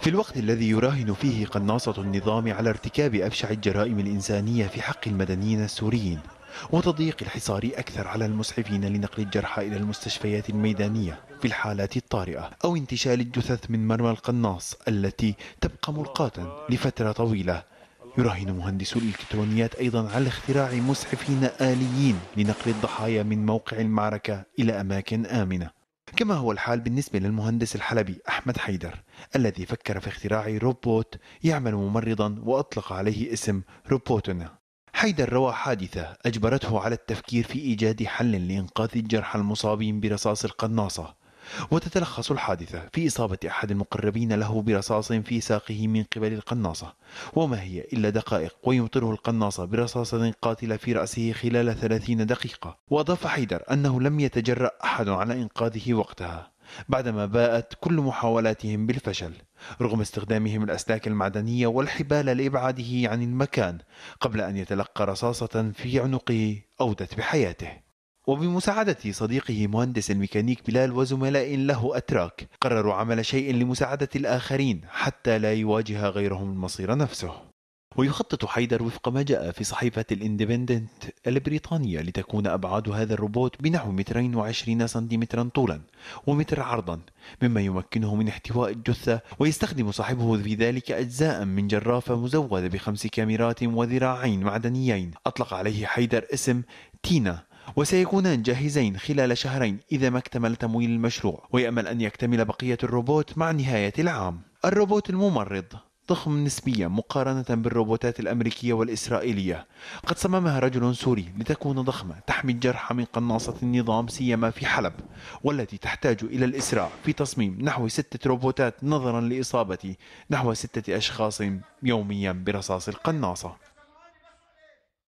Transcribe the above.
في الوقت الذي يراهن فيه قناصة النظام على ارتكاب أبشع الجرائم الإنسانية في حق المدنيين السوريين وتضييق الحصار أكثر على المسعفين لنقل الجرحى إلى المستشفيات الميدانية في الحالات الطارئة أو انتشال الجثث من مرمى القناص التي تبقى ملقاة لفترة طويلة يراهن مهندسو الإلكترونيات أيضا على اختراع مسعفين آليين لنقل الضحايا من موقع المعركة إلى أماكن آمنة كما هو الحال بالنسبة للمهندس الحلبي أحمد حيدر الذي فكر في اختراع روبوت يعمل ممرضا وأطلق عليه اسم روبوتنا حيدر روى حادثة أجبرته على التفكير في إيجاد حل لإنقاذ الجرحى المصابين برصاص القناصة وتتلخص الحادثة في إصابة أحد المقربين له برصاص في ساقه من قبل القناصة وما هي إلا دقائق ويمطره القناصة برصاصة قاتلة في رأسه خلال ثلاثين دقيقة وأضاف حيدر أنه لم يتجرأ أحد على إنقاذه وقتها بعدما باءت كل محاولاتهم بالفشل رغم استخدامهم الأسلاك المعدنية والحبال لإبعاده عن المكان قبل أن يتلقى رصاصة في عنقه أودت بحياته وبمساعدة صديقه مهندس الميكانيك بلال وزملاء له أتراك قرروا عمل شيء لمساعدة الآخرين حتى لا يواجه غيرهم المصير نفسه ويخطط حيدر وفق ما جاء في صحيفة الاندبندنت البريطانية لتكون أبعاد هذا الروبوت بنحو مترين وعشرين سنتيمترا طولا ومتر عرضا مما يمكنه من احتواء الجثة ويستخدم صاحبه في ذلك أجزاء من جرافة مزودة بخمس كاميرات وذراعين معدنيين أطلق عليه حيدر اسم تينا وسيكونان جاهزين خلال شهرين إذا ما اكتمل تمويل المشروع ويأمل أن يكتمل بقية الروبوت مع نهاية العام الروبوت الممرض ضخم نسبيا مقارنة بالروبوتات الأمريكية والإسرائيلية قد صممها رجل سوري لتكون ضخمة تحمي الجرحى من قناصة النظام سيما في حلب والتي تحتاج إلى الإسراع في تصميم نحو ستة روبوتات نظرا لإصابة نحو ستة أشخاص يوميا برصاص القناصة